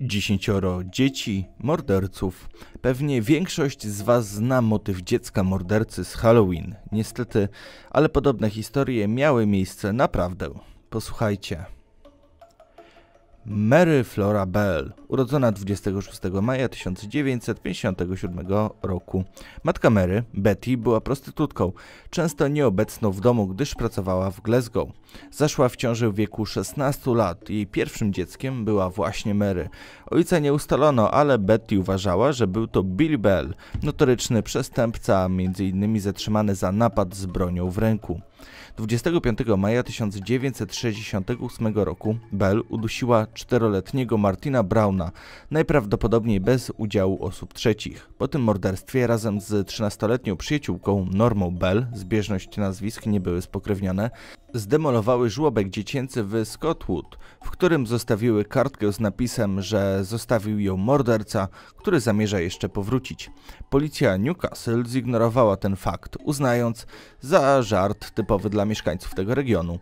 Dziesięcioro dzieci, morderców. Pewnie większość z Was zna motyw dziecka mordercy z Halloween. Niestety, ale podobne historie miały miejsce naprawdę. Posłuchajcie. Mary Flora Bell, urodzona 26 maja 1957 roku. Matka Mary, Betty, była prostytutką, często nieobecną w domu, gdyż pracowała w Glasgow. Zaszła w ciąży w wieku 16 lat. Jej pierwszym dzieckiem była właśnie Mary. Ojca nie ustalono, ale Betty uważała, że był to Bill Bell, notoryczny przestępca, m.in. zatrzymany za napad z bronią w ręku. 25 maja 1968 roku Bell udusiła czteroletniego Martina Brauna, najprawdopodobniej bez udziału osób trzecich. Po tym morderstwie razem z 13-letnią przyjaciółką Normą Bell, zbieżność nazwisk nie były spokrewnione, zdemolowały żłobek dziecięcy w Scottwood, w którym zostawiły kartkę z napisem, że zostawił ją morderca, który zamierza jeszcze powrócić. Policja Newcastle zignorowała ten fakt, uznając za żart typowy dla mieszkańców tego regionu.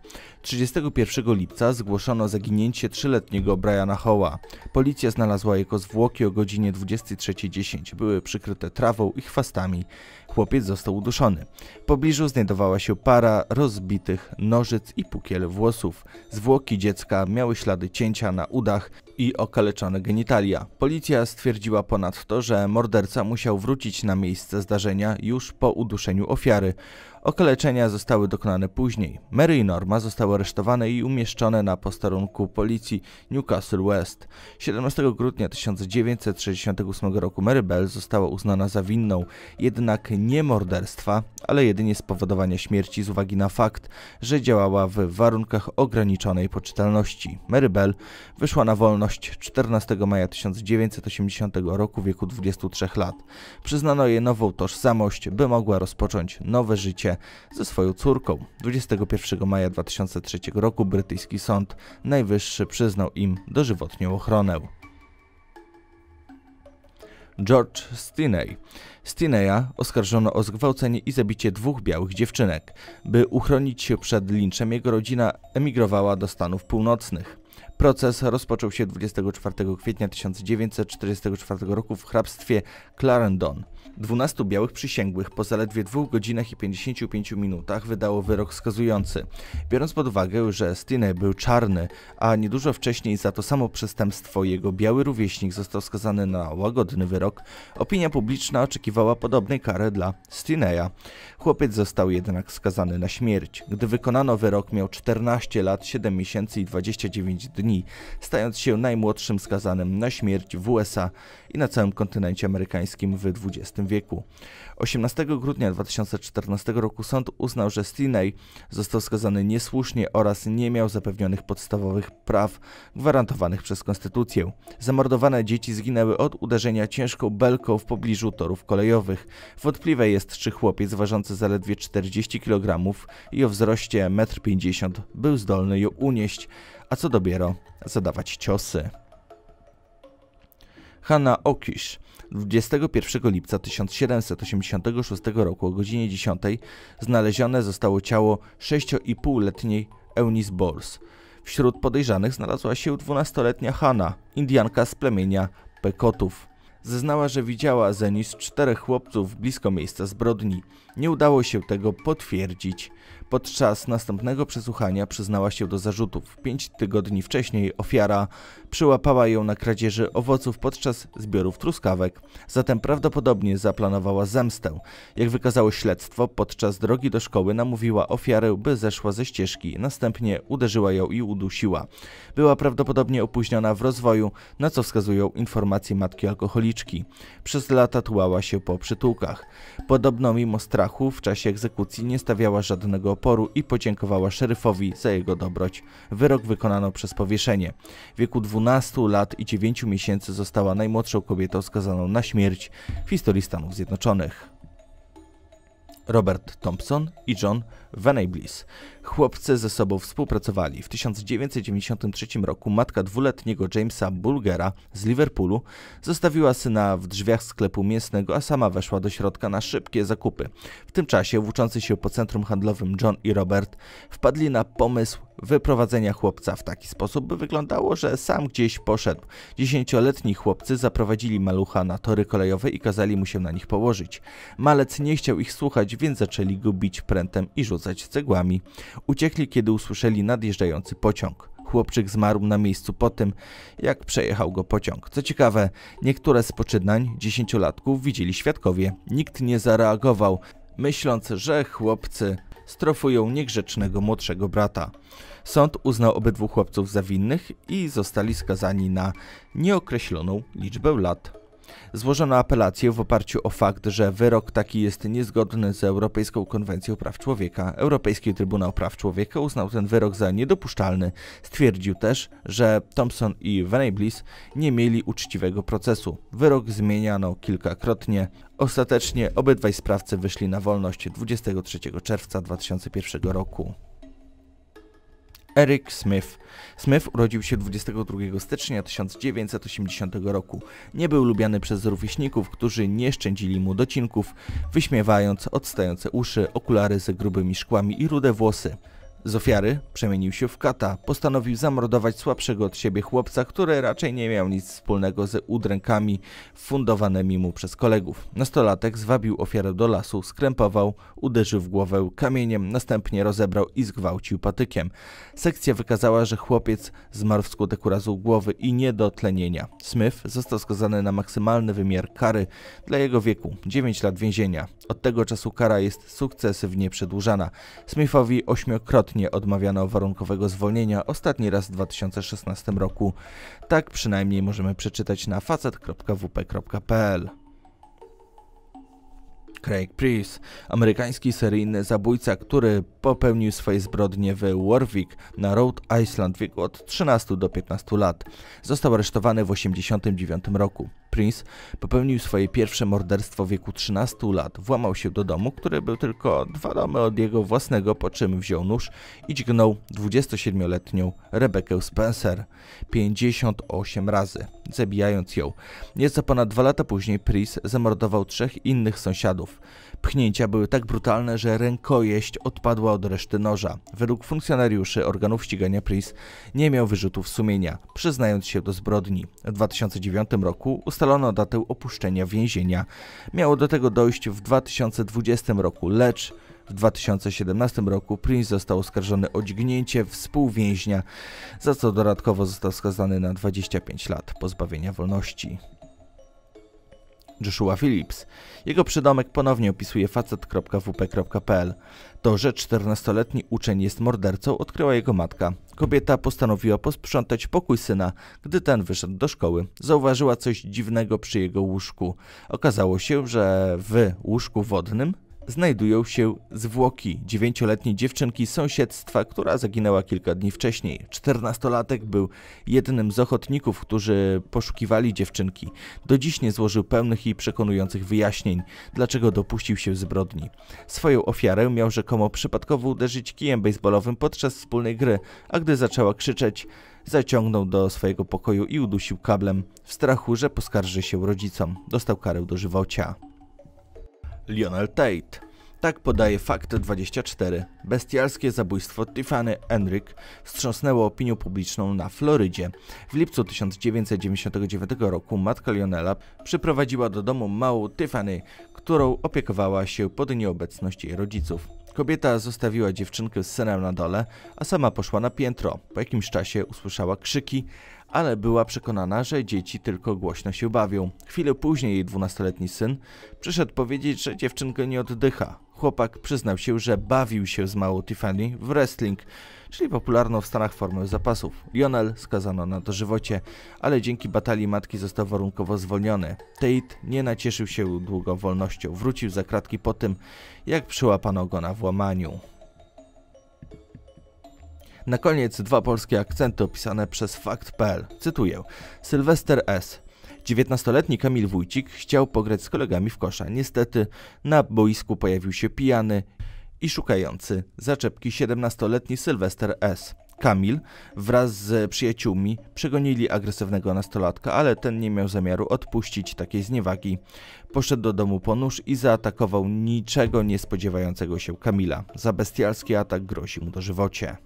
31 lipca zgłoszono zaginięcie trzyletniego Briana Hoa. Policja znalazła jego zwłoki o godzinie 23.10. Były przykryte trawą i chwastami. Chłopiec został uduszony. W pobliżu znajdowała się para rozbitych nożyc i pukiel włosów. Zwłoki dziecka miały ślady cięcia na udach i okaleczone genitalia. Policja stwierdziła ponadto, że morderca musiał wrócić na miejsce zdarzenia już po uduszeniu ofiary. Okaleczenia zostały dokonane później. Mary i Norma zostały aresztowane i umieszczone na posterunku policji Newcastle West. 17 grudnia 1968 roku Mary Bell została uznana za winną, jednak nie morderstwa, ale jedynie spowodowania śmierci z uwagi na fakt, że działała w warunkach ograniczonej poczytalności. Mary Bell wyszła na wolność 14 maja 1980 roku w wieku 23 lat. Przyznano jej nową tożsamość, by mogła rozpocząć nowe życie ze swoją córką. 21 maja 2000 1993 roku brytyjski sąd najwyższy przyznał im dożywotnią ochronę. George Stinney. Stineya oskarżono o zgwałcenie i zabicie dwóch białych dziewczynek. By uchronić się przed linczem, jego rodzina emigrowała do Stanów Północnych. Proces rozpoczął się 24 kwietnia 1944 roku w hrabstwie Clarendon. 12 białych przysięgłych po zaledwie 2 godzinach i 55 minutach wydało wyrok skazujący. Biorąc pod uwagę, że Stine był czarny, a niedużo wcześniej za to samo przestępstwo jego biały rówieśnik został skazany na łagodny wyrok, opinia publiczna oczekiwała podobnej kary dla Stineja. Chłopiec został jednak skazany na śmierć. Gdy wykonano wyrok miał 14 lat, 7 miesięcy i 29 dni dni, stając się najmłodszym skazanym na śmierć w USA i na całym kontynencie amerykańskim w XX wieku. 18 grudnia 2014 roku sąd uznał, że Stiney został skazany niesłusznie oraz nie miał zapewnionych podstawowych praw gwarantowanych przez konstytucję. Zamordowane dzieci zginęły od uderzenia ciężką belką w pobliżu torów kolejowych. Wątpliwe jest, czy chłopiec ważący zaledwie 40 kg i o wzroście 1,50 m był zdolny ją unieść a co dopiero zadawać ciosy. Hanna Okisz 21 lipca 1786 roku o godzinie 10 znalezione zostało ciało 6,5-letniej Eunice Bors. Wśród podejrzanych znalazła się 12-letnia Hanna, Indianka z plemienia Pekotów. Zeznała, że widziała Zenis czterech chłopców blisko miejsca zbrodni. Nie udało się tego potwierdzić. Podczas następnego przesłuchania przyznała się do zarzutów. Pięć tygodni wcześniej ofiara przyłapała ją na kradzieży owoców podczas zbiorów truskawek, zatem prawdopodobnie zaplanowała zemstę. Jak wykazało śledztwo, podczas drogi do szkoły namówiła ofiarę, by zeszła ze ścieżki, następnie uderzyła ją i udusiła. Była prawdopodobnie opóźniona w rozwoju, na co wskazują informacje matki alkoholiczki. Przez lata tułała się po przytułkach. Podobno mimo strachu w czasie egzekucji nie stawiała żadnego oporu i podziękowała szeryfowi za jego dobroć. Wyrok wykonano przez powieszenie. W wieku 12 lat i 9 miesięcy została najmłodszą kobietą skazaną na śmierć w historii Stanów Zjednoczonych. Robert Thompson i John Venablis. Chłopcy ze sobą współpracowali. W 1993 roku matka dwuletniego Jamesa Bulgera z Liverpoolu zostawiła syna w drzwiach sklepu mięsnego, a sama weszła do środka na szybkie zakupy. W tym czasie włóczący się po centrum handlowym John i Robert wpadli na pomysł wyprowadzenia chłopca w taki sposób, by wyglądało, że sam gdzieś poszedł. Dziesięcioletni chłopcy zaprowadzili malucha na tory kolejowe i kazali mu się na nich położyć. Malec nie chciał ich słuchać, więc zaczęli go bić prętem i rzucać rzucać cegłami. Uciekli, kiedy usłyszeli nadjeżdżający pociąg. Chłopczyk zmarł na miejscu po tym, jak przejechał go pociąg. Co ciekawe, niektóre z poczynań dziesięciolatków widzieli świadkowie. Nikt nie zareagował, myśląc, że chłopcy strofują niegrzecznego młodszego brata. Sąd uznał obydwu chłopców za winnych i zostali skazani na nieokreśloną liczbę lat. Złożono apelację w oparciu o fakt, że wyrok taki jest niezgodny z Europejską Konwencją Praw Człowieka. Europejski Trybunał Praw Człowieka uznał ten wyrok za niedopuszczalny. Stwierdził też, że Thompson i Venables nie mieli uczciwego procesu. Wyrok zmieniano kilkakrotnie. Ostatecznie obydwaj sprawcy wyszli na wolność 23 czerwca 2001 roku. Eric Smith. Smith urodził się 22 stycznia 1980 roku. Nie był lubiany przez rówieśników, którzy nie szczędzili mu docinków, wyśmiewając odstające uszy, okulary ze grubymi szkłami i rude włosy. Z ofiary przemienił się w kata. Postanowił zamordować słabszego od siebie chłopca, który raczej nie miał nic wspólnego z udrękami fundowanymi mu przez kolegów. Nastolatek zwabił ofiarę do lasu, skrępował, uderzył w głowę kamieniem, następnie rozebrał i zgwałcił patykiem. Sekcja wykazała, że chłopiec zmarł wskutek urazu głowy i niedotlenienia. Smith został skazany na maksymalny wymiar kary dla jego wieku 9 lat więzienia. Od tego czasu kara jest sukcesywnie przedłużana. Smithowi ośmiokrotnie nie odmawiano warunkowego zwolnienia, ostatni raz w 2016 roku. Tak przynajmniej możemy przeczytać na facet.wp.pl. Craig Priest, amerykański seryjny zabójca, który popełnił swoje zbrodnie w Warwick na Rhode Island w wieku od 13 do 15 lat. Został aresztowany w 1989 roku. Prince popełnił swoje pierwsze morderstwo w wieku 13 lat. Włamał się do domu, który był tylko dwa domy od jego własnego, po czym wziął nóż i dźgnął 27-letnią Rebekę Spencer 58 razy, zabijając ją. Nieco ponad dwa lata później Prince zamordował trzech innych sąsiadów. Pchnięcia były tak brutalne, że rękojeść odpadła od reszty noża. Według funkcjonariuszy organów ścigania Pris nie miał wyrzutów sumienia, przyznając się do zbrodni. W 2009 roku ustalono datę opuszczenia więzienia. Miało do tego dojść w 2020 roku, lecz w 2017 roku Prince został oskarżony o dźgnięcie współwięźnia, za co dodatkowo został skazany na 25 lat pozbawienia wolności. Joshua Phillips. Jego przydomek ponownie opisuje facet.wp.pl. To, że 14-letni uczeń jest mordercą, odkryła jego matka. Kobieta postanowiła posprzątać pokój syna, gdy ten wyszedł do szkoły. Zauważyła coś dziwnego przy jego łóżku. Okazało się, że w łóżku wodnym znajdują się zwłoki dziewięcioletniej dziewczynki z sąsiedztwa, która zaginęła kilka dni wcześniej. Czternastolatek był jednym z ochotników, którzy poszukiwali dziewczynki. Do dziś nie złożył pełnych i przekonujących wyjaśnień, dlaczego dopuścił się zbrodni. Swoją ofiarę miał rzekomo przypadkowo uderzyć kijem baseballowym podczas wspólnej gry, a gdy zaczęła krzyczeć, zaciągnął do swojego pokoju i udusił kablem w strachu, że poskarży się rodzicom. Dostał karę dożywocia. Lionel Tate. Tak podaje Fakt24. Bestialskie zabójstwo Tiffany Enrick wstrząsnęło opinią publiczną na Florydzie. W lipcu 1999 roku matka Lionela przyprowadziła do domu małą Tiffany, którą opiekowała się pod nieobecność jej rodziców. Kobieta zostawiła dziewczynkę z synem na dole, a sama poszła na piętro. Po jakimś czasie usłyszała krzyki, ale była przekonana, że dzieci tylko głośno się bawią. Chwilę później jej dwunastoletni syn przyszedł powiedzieć, że dziewczynka nie oddycha. Chłopak przyznał się, że bawił się z małą Tiffany w wrestling, czyli popularną w Stanach formę zapasów. Lionel skazano na dożywocie, ale dzięki batalii matki został warunkowo zwolniony. Tate nie nacieszył się długo wolnością, wrócił za kratki po tym, jak przyłapano go na włamaniu. Na koniec dwa polskie akcenty opisane przez Fakt.pl. Cytuję. Sylwester S. 19-letni Kamil Wójcik chciał pograć z kolegami w kosza. Niestety na boisku pojawił się pijany i szukający zaczepki 17-letni Sylwester S. Kamil wraz z przyjaciółmi przegonili agresywnego nastolatka, ale ten nie miał zamiaru odpuścić takiej zniewagi. Poszedł do domu po nóż i zaatakował niczego nie spodziewającego się Kamila. Za bestialski atak grozi mu dożywocie.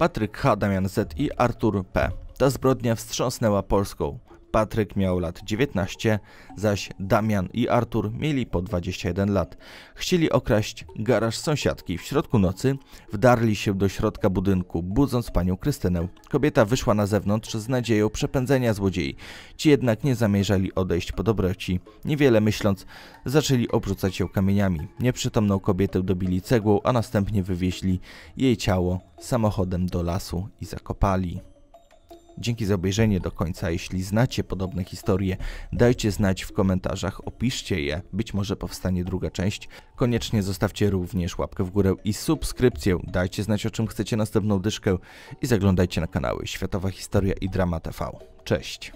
Patryk H., Damian Z. i Artur P. Ta zbrodnia wstrząsnęła Polską. Patryk miał lat 19, zaś Damian i Artur mieli po 21 lat. Chcieli okraść garaż sąsiadki. W środku nocy wdarli się do środka budynku, budząc panią Krystynę. Kobieta wyszła na zewnątrz z nadzieją przepędzenia złodziei. Ci jednak nie zamierzali odejść po dobroci. Niewiele myśląc, zaczęli obrzucać ją kamieniami. Nieprzytomną kobietę dobili cegłą, a następnie wywieźli jej ciało samochodem do lasu i zakopali. Dzięki za obejrzenie do końca. Jeśli znacie podobne historie, dajcie znać w komentarzach, opiszcie je, być może powstanie druga część. Koniecznie zostawcie również łapkę w górę i subskrypcję. Dajcie znać o czym chcecie następną dyszkę i zaglądajcie na kanały Światowa Historia i Drama TV. Cześć!